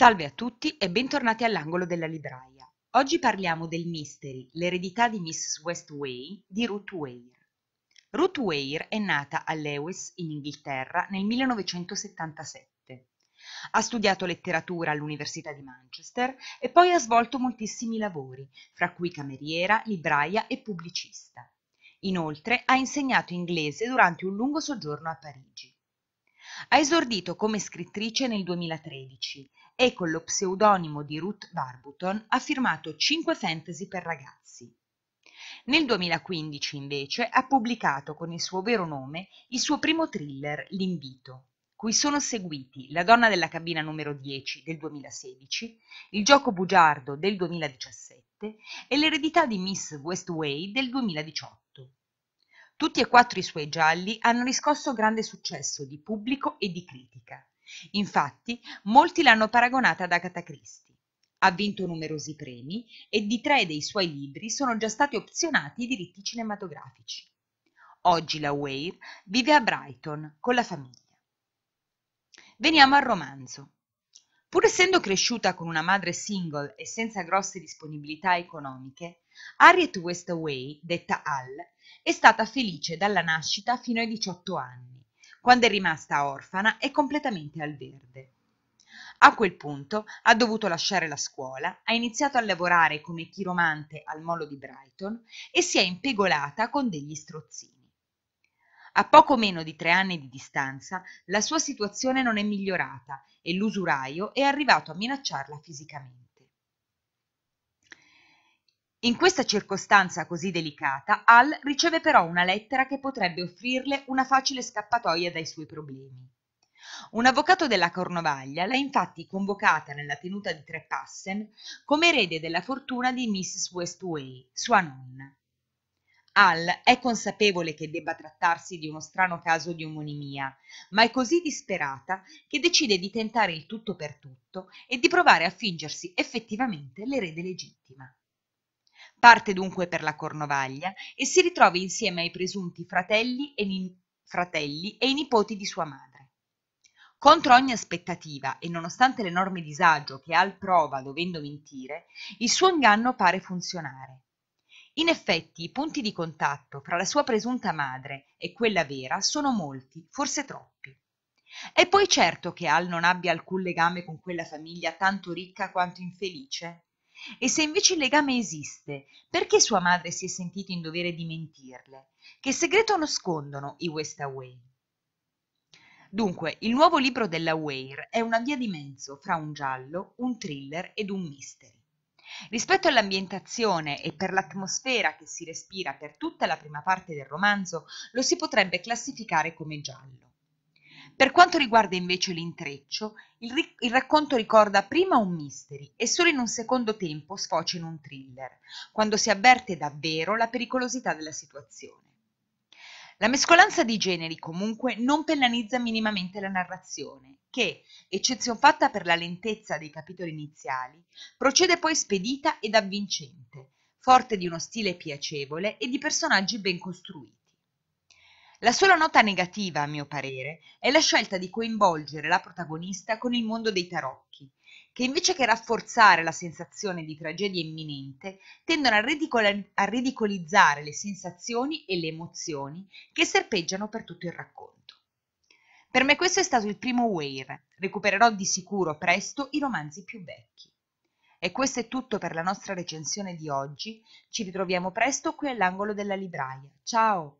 Salve a tutti e bentornati all'angolo della libraia. Oggi parliamo del mystery L'eredità di Mrs. Westway di Ruth Weir. Ruth Weir è nata a Lewes, in Inghilterra, nel 1977. Ha studiato letteratura all'Università di Manchester e poi ha svolto moltissimi lavori, fra cui cameriera, libraia e pubblicista. Inoltre ha insegnato inglese durante un lungo soggiorno a Parigi. Ha esordito come scrittrice nel 2013 e con lo pseudonimo di Ruth Barbuton ha firmato 5 fantasy per ragazzi. Nel 2015 invece ha pubblicato con il suo vero nome il suo primo thriller L'invito, cui sono seguiti La donna della cabina numero 10 del 2016, Il gioco bugiardo del 2017 e L'eredità di Miss Westway del 2018. Tutti e quattro i suoi gialli hanno riscosso grande successo di pubblico e di critica. Infatti, molti l'hanno paragonata ad Agatha Christie. Ha vinto numerosi premi e di tre dei suoi libri sono già stati opzionati i diritti cinematografici. Oggi la Weir vive a Brighton con la famiglia. Veniamo al romanzo. Pur essendo cresciuta con una madre single e senza grosse disponibilità economiche, Harriet Westaway, detta Al, è stata felice dalla nascita fino ai 18 anni, quando è rimasta orfana e completamente al verde. A quel punto ha dovuto lasciare la scuola, ha iniziato a lavorare come chiromante al molo di Brighton e si è impegolata con degli strozzini. A poco meno di tre anni di distanza la sua situazione non è migliorata e l'usuraio è arrivato a minacciarla fisicamente. In questa circostanza così delicata, Al riceve però una lettera che potrebbe offrirle una facile scappatoia dai suoi problemi. Un avvocato della Cornovaglia l'ha infatti convocata nella tenuta di Trepassen come erede della fortuna di Mrs. Westway, sua nonna, al è consapevole che debba trattarsi di uno strano caso di omonimia, ma è così disperata che decide di tentare il tutto per tutto e di provare a fingersi effettivamente l'erede legittima. Parte dunque per la Cornovaglia e si ritrova insieme ai presunti fratelli e, ni- fratelli e i nipoti di sua madre. Contro ogni aspettativa e nonostante l'enorme disagio che Al prova dovendo mentire, il suo inganno pare funzionare in effetti i punti di contatto fra la sua presunta madre e quella vera sono molti, forse troppi. È poi certo che Al non abbia alcun legame con quella famiglia tanto ricca quanto infelice? E se invece il legame esiste, perché sua madre si è sentita in dovere di mentirle? Che segreto nascondono i Westaway? Dunque, il nuovo libro della Weir è una via di mezzo fra un giallo, un thriller ed un mystery. Rispetto all'ambientazione e per l'atmosfera che si respira per tutta la prima parte del romanzo, lo si potrebbe classificare come giallo. Per quanto riguarda invece l'intreccio, il, ric- il, racconto ricorda prima un mystery e solo in un secondo tempo sfocia in un thriller, quando si avverte davvero la pericolosità della situazione. La mescolanza di generi comunque non penalizza minimamente la narrazione, che, eccezion fatta per la lentezza dei capitoli iniziali, procede poi spedita ed avvincente, forte di uno stile piacevole e di personaggi ben costruiti. La sola nota negativa, a mio parere, è la scelta di coinvolgere la protagonista con il mondo dei tarocchi, che invece che rafforzare la sensazione di tragedia imminente, tendono a, ridicol- a ridicolizzare le sensazioni e le emozioni che serpeggiano per tutto il racconto. Per me questo è stato il primo Weir, recupererò di sicuro presto i romanzi più vecchi. E questo è tutto per la nostra recensione di oggi, ci ritroviamo presto qui all'angolo della libraia. Ciao!